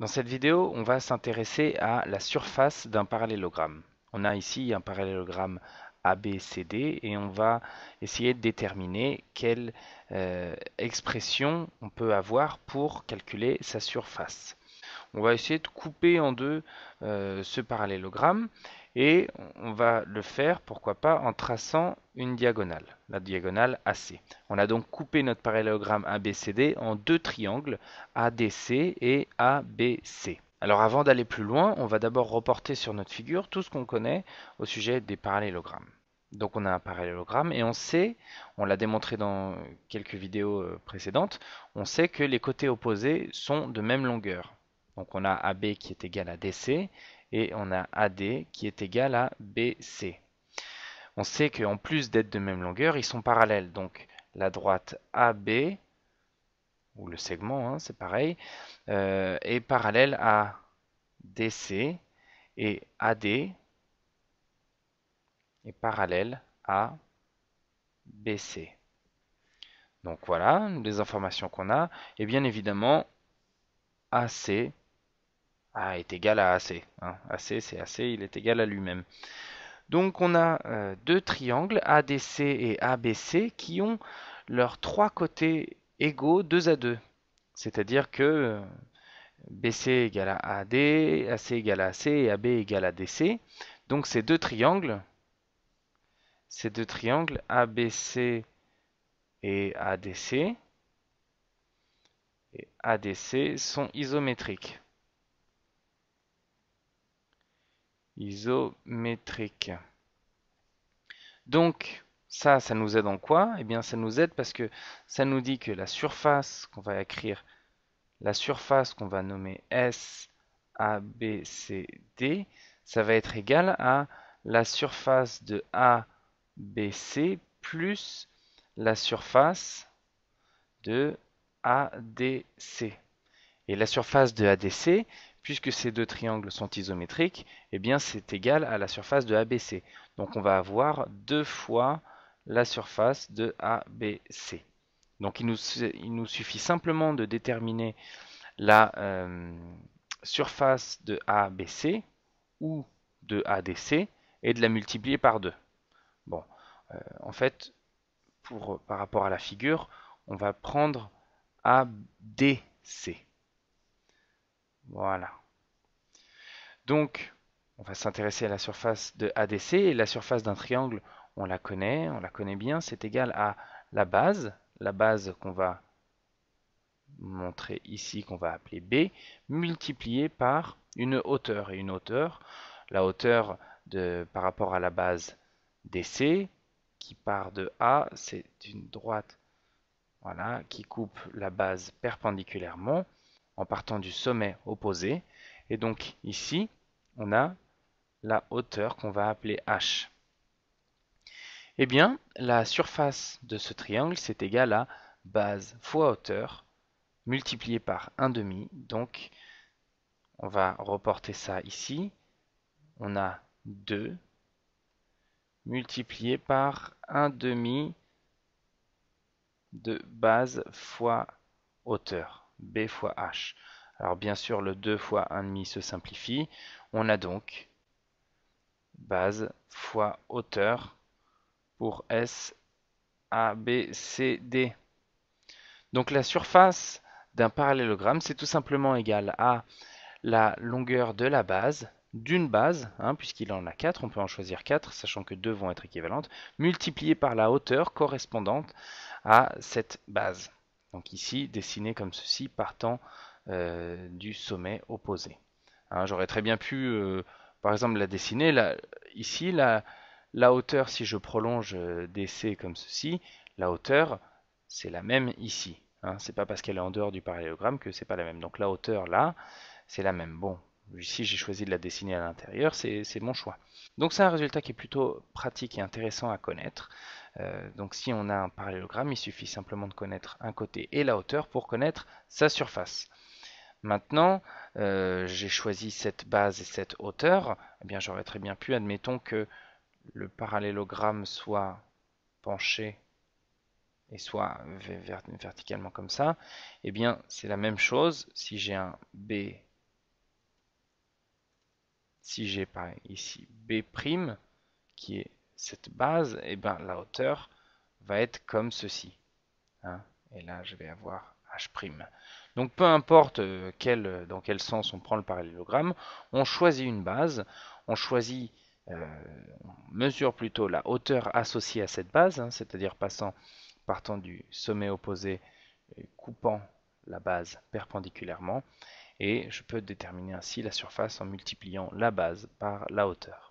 Dans cette vidéo, on va s'intéresser à la surface d'un parallélogramme. On a ici un parallélogramme ABCD et on va essayer de déterminer quelle euh, expression on peut avoir pour calculer sa surface. On va essayer de couper en deux euh, ce parallélogramme et on va le faire, pourquoi pas, en traçant une diagonale, la diagonale AC. On a donc coupé notre parallélogramme ABCD en deux triangles, ADC et ABC. Alors avant d'aller plus loin, on va d'abord reporter sur notre figure tout ce qu'on connaît au sujet des parallélogrammes. Donc on a un parallélogramme et on sait, on l'a démontré dans quelques vidéos euh, précédentes, on sait que les côtés opposés sont de même longueur. Donc on a AB qui est égal à DC et on a AD qui est égal à BC. On sait qu'en plus d'être de même longueur, ils sont parallèles. Donc la droite AB, ou le segment, hein, c'est pareil, euh, est parallèle à DC et AD est parallèle à BC. Donc voilà les informations qu'on a. Et bien évidemment, AC a est égal à AC. Hein. AC, c'est AC, il est égal à lui-même. Donc on a euh, deux triangles, ADC et ABC, qui ont leurs trois côtés égaux 2 à 2. C'est-à-dire que BC égale à AD, AC égale à AC et AB égale à DC. Donc ces deux triangles, ces deux triangles ABC et ADC, et ADC sont isométriques. isométrique. Donc, ça, ça nous aide en quoi Eh bien, ça nous aide parce que ça nous dit que la surface qu'on va écrire, la surface qu'on va nommer S, A, D, ça va être égal à la surface de A, B, plus la surface de ADC. Et la surface de ADC, puisque ces deux triangles sont isométriques, eh bien c'est égal à la surface de ABC. Donc on va avoir deux fois la surface de ABC. Donc il nous, suffit simplement de déterminer la euh, surface de ABC ou de ADC et de la multiplier par deux. Bon, euh, en fait, pour, par rapport à la figure, on va prendre ADC. Voilà. Donc, on va s'intéresser à la surface de ADC. Et la surface d'un triangle, on la connaît, on la connaît bien. C'est égal à la base, la base qu'on va montrer ici, qu'on va appeler B, multipliée par une hauteur. Et une hauteur, la hauteur de, par rapport à la base DC, qui part de A, c'est une droite voilà, qui coupe la base perpendiculairement en partant du sommet opposé. Et donc ici, on a la hauteur qu'on va appeler h. Eh bien, la surface de ce triangle, c'est égal à base fois hauteur multiplié par demi, Donc, on va reporter ça ici. On a 2 multiplié par demi de base fois hauteur b fois h. Alors bien sûr, le 2 fois 1,5 se simplifie. On a donc base fois hauteur pour S, A, B, C, D. Donc la surface d'un parallélogramme, c'est tout simplement égal à la longueur de la base, d'une base, hein, puisqu'il en a 4, on peut en choisir 4, sachant que 2 vont être équivalentes, multiplié par la hauteur correspondante à cette base. Donc ici, dessiner comme ceci, partant euh, du sommet opposé. Hein, j'aurais très bien pu, euh, par exemple, la dessiner. ici, la, hauteur, si je prolonge euh, DC comme ceci, la hauteur, c'est la même ici. Ce hein, c'est pas parce qu'elle est en dehors du parallélogramme que c'est pas la même. Donc la hauteur là, c'est la même. Bon, ici j'ai choisi de la dessiner à l'intérieur, c'est mon choix. Donc c'est un résultat qui est plutôt pratique et intéressant à connaître. Euh, donc si on a un parallélogramme, il suffit simplement de connaître un côté et la hauteur pour connaître sa surface. Maintenant, euh, j'ai choisi cette base et cette hauteur. Eh bien, j'aurais très bien pu, admettons que le parallélogramme soit penché et soit verticalement comme ça. Eh bien, c'est la même chose si j'ai un B. Si j'ai ici B' qui est cette base, eh ben, la hauteur va être comme ceci. Hein. et là, je vais avoir H'. Donc peu importe euh, euh, dans quel sens on prend le parallélogramme, on choisit une base, on choisit, euh, on mesure plutôt la hauteur associée à cette base, hein, c'est-à-dire passant, partant du sommet opposé, coupant la base perpendiculairement, et je peux déterminer ainsi la surface en multipliant la base par la hauteur.